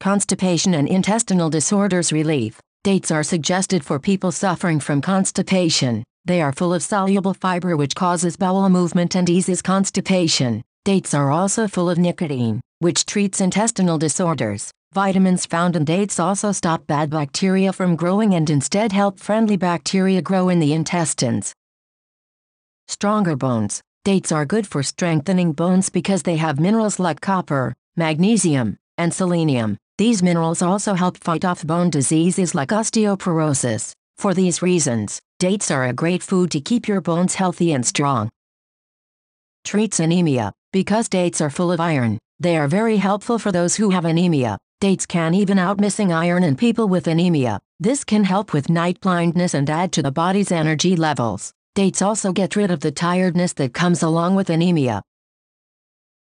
constipation and intestinal disorders relief. Dates are suggested for people suffering from constipation. They are full of soluble fiber which causes bowel movement and eases constipation. Dates are also full of nicotine, which treats intestinal disorders. Vitamins found in dates also stop bad bacteria from growing and instead help friendly bacteria grow in the intestines. Stronger bones. Dates are good for strengthening bones because they have minerals like copper, magnesium, and selenium. These minerals also help fight off bone diseases like osteoporosis. For these reasons, dates are a great food to keep your bones healthy and strong. Treats anemia. Because dates are full of iron, they are very helpful for those who have anemia. Dates can even out missing iron in people with anemia. This can help with night blindness and add to the body's energy levels. Dates also get rid of the tiredness that comes along with anemia.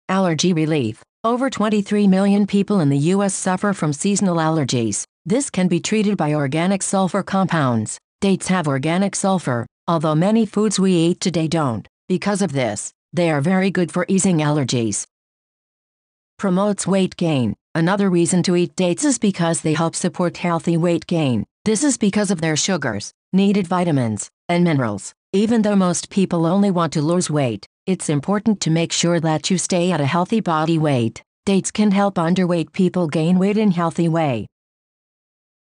Allergy relief. Over 23 million people in the U.S. suffer from seasonal allergies. This can be treated by organic sulfur compounds. Dates have organic sulfur, although many foods we eat today don't. Because of this, they are very good for easing allergies. Promotes weight gain. Another reason to eat dates is because they help support healthy weight gain. This is because of their sugars, needed vitamins, and minerals. Even though most people only want to lose weight, it's important to make sure that you stay at a healthy body weight. Dates can help underweight people gain weight in healthy way.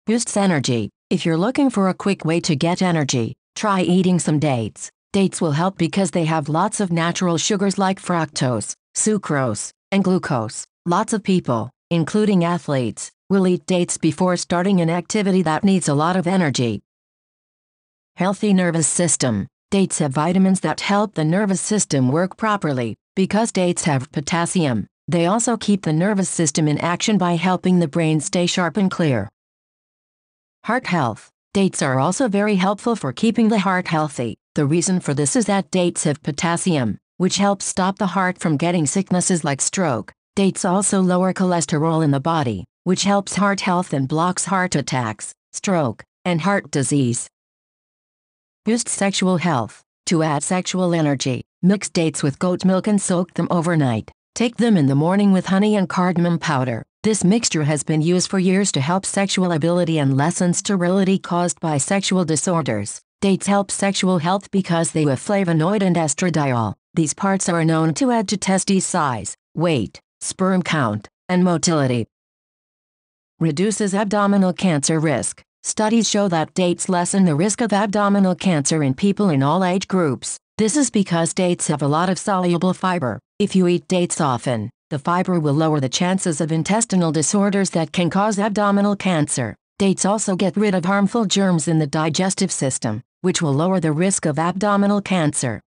Boosts energy. If you're looking for a quick way to get energy, try eating some dates. Dates will help because they have lots of natural sugars like fructose, sucrose, and glucose. Lots of people, including athletes, will eat dates before starting an activity that needs a lot of energy. Healthy nervous system dates have vitamins that help the nervous system work properly. Because dates have potassium, they also keep the nervous system in action by helping the brain stay sharp and clear. Heart health. Dates are also very helpful for keeping the heart healthy. The reason for this is that dates have potassium, which helps stop the heart from getting sicknesses like stroke. Dates also lower cholesterol in the body, which helps heart health and blocks heart attacks, stroke, and heart disease. Boost sexual health. To add sexual energy, mix dates with goat milk and soak them overnight. Take them in the morning with honey and cardamom powder. This mixture has been used for years to help sexual ability and lessen sterility caused by sexual disorders. Dates help sexual health because they have flavonoid and estradiol. These parts are known to add to testes size, weight, sperm count, and motility. Reduces abdominal cancer risk. Studies show that dates lessen the risk of abdominal cancer in people in all age groups. This is because dates have a lot of soluble fiber. If you eat dates often, the fiber will lower the chances of intestinal disorders that can cause abdominal cancer. Dates also get rid of harmful germs in the digestive system, which will lower the risk of abdominal cancer.